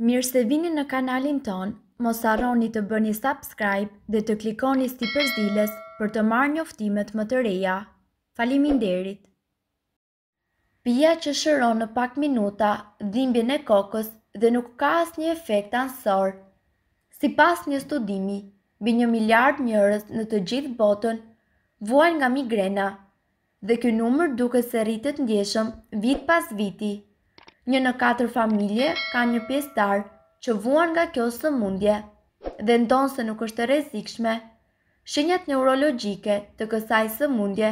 Mirë se vini në kanalin ton, mos arroni të bëni subscribe dhe të klikoni si përzdiles për të marrë njoftimet më të reja. Falimin derit! Pia që shëron në pak minuta dhimbje në kokës dhe nuk ka asë një efekt ansor. Si pas një studimi, bi një miljard njërës në të gjithë botën, vuajnë nga migrena, dhe kjo numër duke se rritet ndjeshëm vit pas viti një në katër familje ka një pjesëtar që vuan nga kjo sëmundje dhe ndonë se nuk është rezikshme. Shënjat neurologjike të kësaj sëmundje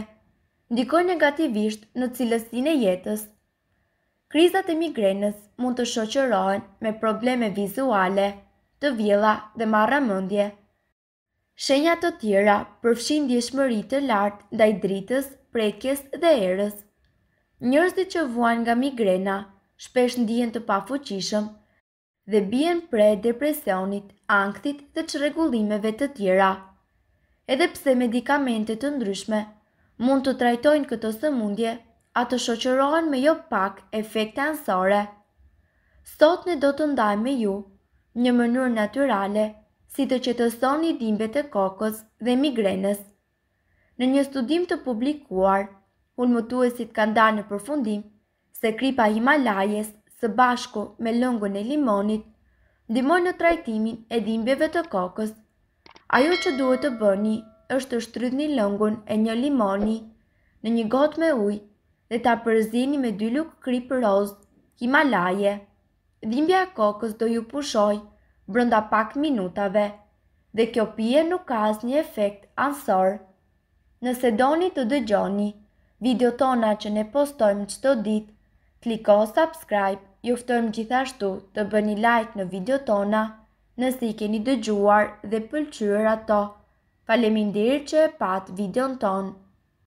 ndikojnë negativisht në cilësin e jetës. Krizat e migrenës mund të shoqërojnë me probleme vizuale, të vjela dhe marra mëndje. Shenjat të tjera përfshin shmërit të lartë dhe i dritës, prekjes dhe erës. Njërzit që vuan nga migrena, shpesh ndihen të pafuqishëm dhe bien pre depresionit, ankthit dhe çrregullimeve të tjera. Edhe pse medikamente të ndryshme mund të trajtojnë këtë sëmundje, ato shoqërohen me jo pak efekte anësore. Sot ne do të ndajmë me ju një mënyrë natyrale si të qetësoni dhimbjet e kokës dhe migrenës. Në një studim të publikuar, pulmëtuesit kanë dalë në përfundim se kripa Himalajes së bashku me lëngën e limonit ndimon në trajtimin e dhimbjeve të kokës. Ajo që duhet të bëni është të shtrydhni lëngën e një limoni në një gotë me ujë dhe ta apërzini me dy luk kripë rozë Himalaje. Dhimbja kokës do ju pushoj brënda pak minutave dhe kjo pije nuk ka asë një efekt ansor. Nëse doni të dëgjoni, video tona që ne postojmë qëto ditë Kliko subscribe, juftojmë gjithashtu të bë një like në video tona, nësi keni dëgjuar dhe pëlqyër ato. Falemi ndirë që e patë videon tonë.